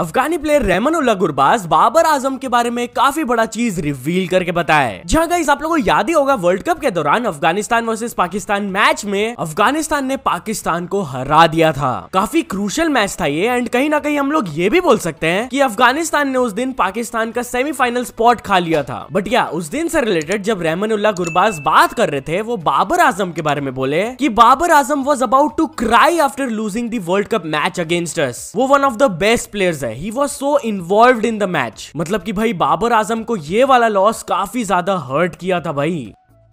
अफगानी player Rahmanullah Gurbaz Babar Azam के बारे में काफी बड़ा चीज रिवील करके बताया जहाँ गाइस आप लोगों को याद ही होगा वर्ल्ड कप के दौरान अफगानिस्तान वर्सेज पाकिस्तान मैच में अफगानिस्तान ने पाकिस्तान को हरा दिया था काफी क्रूशल मैच था ये एंड कहीं ना कहीं हम लोग ये भी बोल सकते हैं कि अफगानिस्तान ने उस दिन पाकिस्तान का सेमीफाइनल स्पॉट खा लिया था बट या उस दिन से रिलेटेड जब रेमन उल्ला गुरबाज बात कर रहे थे वो बाबर आजम के बारे में बोले कि Babar Azam was about to cry after losing the world cup match against us वो one of the best players है है he was so involved in the match मतलब कि भाई बाबर आजम को ये वाला लॉस काफी ज्यादा हर्ट किया था भाई